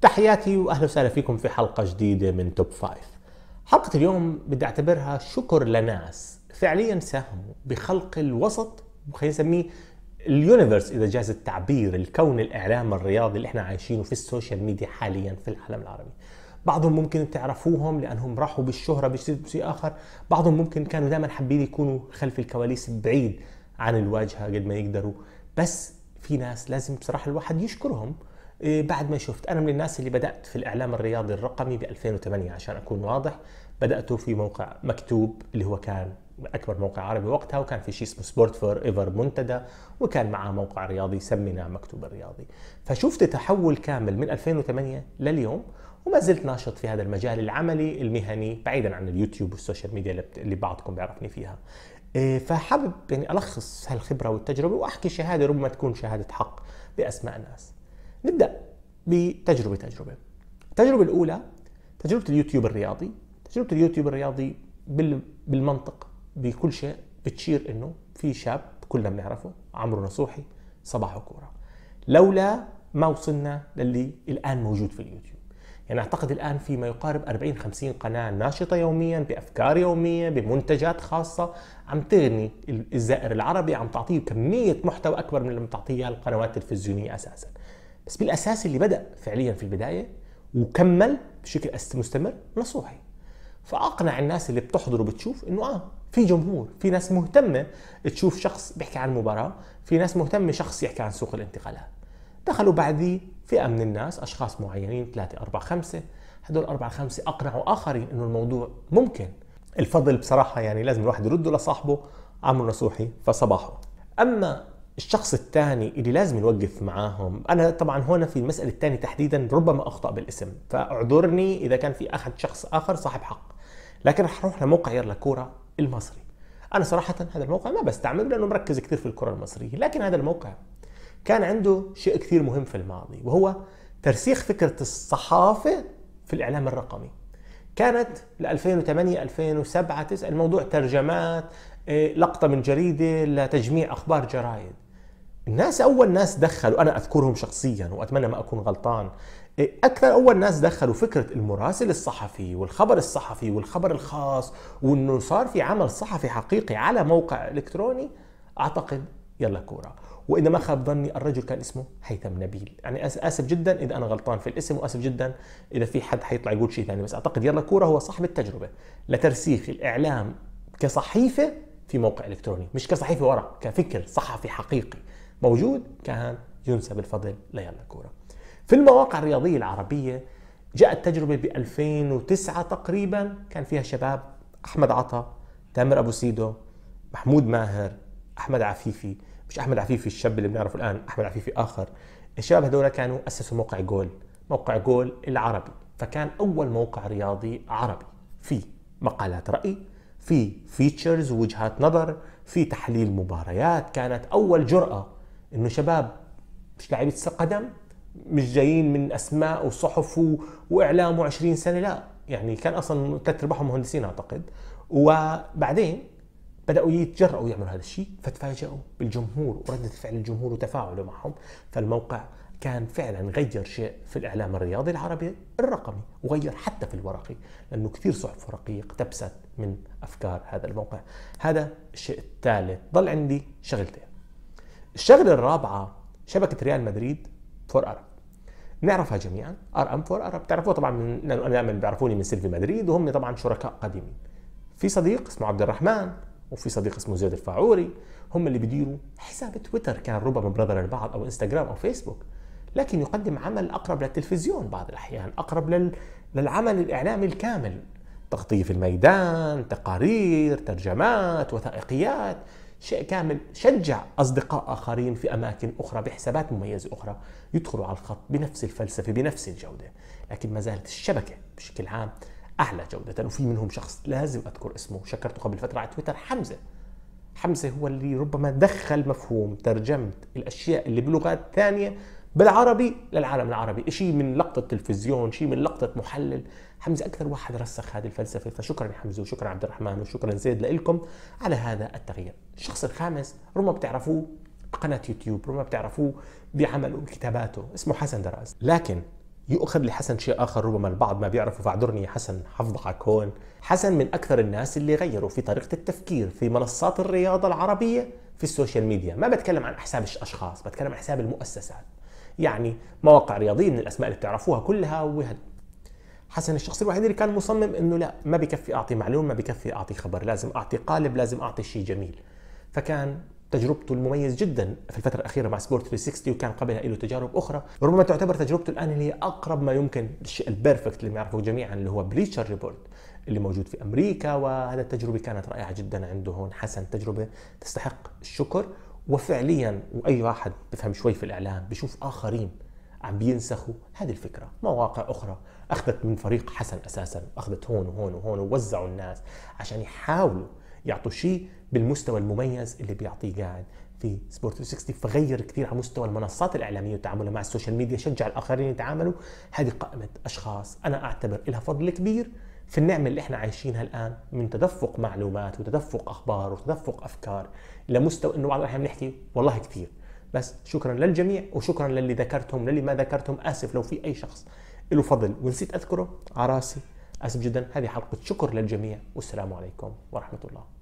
تحياتي واهلا وسهلا فيكم في حلقه جديده من توب فايف. حلقه اليوم بدي اعتبرها شكر لناس فعليا ساهموا بخلق الوسط خلينا نسميه اليونيفرس اذا جاز التعبير الكون الاعلام الرياضي اللي احنا عايشينه في السوشيال ميديا حاليا في العالم العربي. بعضهم ممكن تعرفوهم لانهم راحوا بالشهره بشيء اخر، بعضهم ممكن كانوا دائما حابين يكونوا خلف الكواليس بعيد عن الواجهه قد ما يقدروا، بس في ناس لازم بصراحه الواحد يشكرهم إيه، بعد ما شفت انا من الناس اللي بدات في الاعلام الرياضي الرقمي ب 2008 عشان اكون واضح بداته في موقع مكتوب اللي هو كان اكبر موقع عربي وقتها وكان في شيء اسمه سبورت فور ايفر منتدى وكان معاه موقع رياضي سميناه مكتوب الرياضي فشفت تحول كامل من 2008 لليوم وما زلت ناشط في هذا المجال العملي المهني بعيدا عن اليوتيوب والسوشيال ميديا اللي بعضكم بيعرفني فيها إيه، فحابب يعني الخص هالخبره والتجربه واحكي شهاده ربما تكون شهاده حق باسماء ناس نبدأ بتجربة تجربة التجربة الأولى تجربة اليوتيوب الرياضي تجربة اليوتيوب الرياضي بالمنطق بكل شيء بتشير انه في شاب كلنا بنعرفه عمرو نصوحي صباح كوره لولا ما وصلنا للي الان موجود في اليوتيوب يعني اعتقد الان في ما يقارب 40 50 قناه ناشطه يوميا بافكار يوميه بمنتجات خاصه عم تغني الزائر العربي عم تعطيه كميه محتوى اكبر من اللي بتعطيه القنوات التلفزيونيه اساسا بس بالاساس اللي بدا فعليا في البدايه وكمل بشكل مستمر نصوحي فاقنع الناس اللي بتحضر وبتشوف انه اه في جمهور في ناس مهتمه تشوف شخص بيحكي عن المباراه في ناس مهتمه شخص يحكي عن سوق الانتقالات دخلوا بعدي فئه من الناس اشخاص معينين ثلاثه اربعه خمسه هدول اربعه خمسه اقنعوا اخرين انه الموضوع ممكن الفضل بصراحه يعني لازم الواحد يرده لصاحبه عمرو نصوحي فصباحه اما الشخص الثاني اللي لازم نوقف معاهم انا طبعا هنا في المساله الثانيه تحديدا ربما اخطا بالاسم فاعذرني اذا كان في احد شخص اخر صاحب حق لكن رح اروح لموقع يلا كوره المصري انا صراحه هذا الموقع ما بستعمله لانه مركز كثير في الكره المصريه لكن هذا الموقع كان عنده شيء كثير مهم في الماضي وهو ترسيخ فكره الصحافه في الاعلام الرقمي كانت ل 2008 2007 9 الموضوع ترجمات إيه، لقطه من جريده لتجميع اخبار جرايد الناس أول ناس دخلوا أنا أذكرهم شخصيا وأتمنى ما أكون غلطان إيه، أكثر أول ناس دخلوا فكرة المراسل الصحفي والخبر الصحفي والخبر الخاص وأنه صار في عمل صحفي حقيقي على موقع إلكتروني أعتقد يلا كورة وإذا ما خاب ظني الرجل كان اسمه هيثم نبيل يعني آسف جدا إذا أنا غلطان في الاسم وآسف جدا إذا في حد حيطلع يقول شيء ثاني بس أعتقد يلا كورة هو صاحب التجربة لترسيخ الإعلام كصحيفة في موقع إلكتروني مش كصحيفة ورق كفكر صحفي حقيقي موجود كان ينسب الفضل ليلا الكورة في المواقع الرياضية العربية جاءت تجربة ب 2009 تقريبا كان فيها شباب أحمد عطا تامر أبو سيدو محمود ماهر أحمد عفيفي مش أحمد عفيفي الشاب اللي بنعرفه الآن أحمد عفيفي آخر الشباب هذول كانوا أسسوا موقع جول موقع جول العربي فكان أول موقع رياضي عربي في مقالات رأي في فيتشرز وجهات نظر في تحليل مباريات كانت أول جرأة انه شباب مش لاعيبه قدم مش جايين من اسماء وصحف واعلام و20 سنه لا يعني كان اصلا ثلاث ارباعهم مهندسين اعتقد وبعدين بداوا يتجرأوا يعملوا هذا الشيء فتفاجئوا بالجمهور ورده فعل الجمهور وتفاعله معهم فالموقع كان فعلا غير شيء في الاعلام الرياضي العربي الرقمي وغير حتى في الورقي لانه كثير صحف ورقيه اقتبست من افكار هذا الموقع هذا الشيء الثالث ضل عندي شغلتين الشغله الرابعه شبكه ريال مدريد فور ارب نعرفها جميعا ار ام فور ارب بتعرفوها طبعا من انا من بيعرفوني من سيلفي مدريد وهم طبعا شركاء قديمين في صديق اسمه عبد الرحمن وفي صديق اسمه زيد الفاعوري هم اللي بيديروا حساب تويتر كان ربما برادر البعض او انستغرام او فيسبوك لكن يقدم عمل اقرب للتلفزيون بعض الاحيان اقرب لل... للعمل الاعلامي الكامل تغطيه في الميدان تقارير ترجمات وثائقيات شيء كامل شجع أصدقاء آخرين في أماكن أخرى بحسابات مميزة أخرى يدخلوا على الخط بنفس الفلسفة بنفس الجودة لكن ما زالت الشبكة بشكل عام أعلى جودة وفي منهم شخص لازم أذكر اسمه شكرته قبل فترة على تويتر حمزة حمزة هو اللي ربما دخل مفهوم ترجمة الأشياء اللي بلغات ثانية بالعربي للعالم العربي شيء من لقطة تلفزيون شيء من لقطة محلل حمزة أكثر واحد رسخ هذه الفلسفة فشكرا حمزة وشكرا عبد الرحمن وشكرا زيد لكم على هذا التغيير الشخص الخامس ربما بتعرفوه بقناة يوتيوب ربما بتعرفوه بعمله بكتاباته اسمه حسن دراز لكن يؤخذ لحسن شيء آخر ربما البعض ما بيعرفه فاعذرني يا حسن حفضحك هون حسن من أكثر الناس اللي غيروا في طريقة التفكير في منصات الرياضة العربية في السوشيال ميديا ما بتكلم عن حساب الأشخاص بتكلم عن حساب المؤسسات يعني مواقع رياضيه من الاسماء اللي بتعرفوها كلها وهد حسن الشخص الوحيد اللي كان مصمم انه لا ما بكفي اعطي معلومه ما بكفي اعطي خبر لازم اعطي قالب لازم اعطي شيء جميل فكان تجربته المميز جدا في الفترة الأخيرة مع سبورت 360 وكان قبلها له تجارب أخرى ربما تعتبر تجربته الآن هي أقرب ما يمكن للشيء البيرفكت اللي بنعرفه جميعا اللي هو بليتشر ريبورت اللي موجود في أمريكا وهذا التجربة كانت رائعة جدا عنده هون حسن تجربة تستحق الشكر وفعليا واي واحد بفهم شوي في الاعلام بشوف اخرين عم بينسخوا هذه الفكره، مواقع اخرى اخذت من فريق حسن اساسا، اخذت هون وهون وهون ووزعوا الناس عشان يحاولوا يعطوا شيء بالمستوى المميز اللي بيعطيه قاعد في سبورت 360 فغير كثير على مستوى المنصات الاعلاميه وتعاملها مع السوشيال ميديا، شجع الاخرين يتعاملوا، هذه قائمه اشخاص انا اعتبر لها فضل كبير في النعمة اللي احنا عايشينها الآن من تدفق معلومات وتدفق أخبار وتدفق أفكار لمستوى إنه بعض الأحيان بنحكي والله كثير بس شكرا للجميع وشكرا للي ذكرتهم للي ما ذكرتهم آسف لو في أي شخص له فضل ونسيت أذكره على راسي آسف جدا هذه حلقة شكر للجميع والسلام عليكم ورحمة الله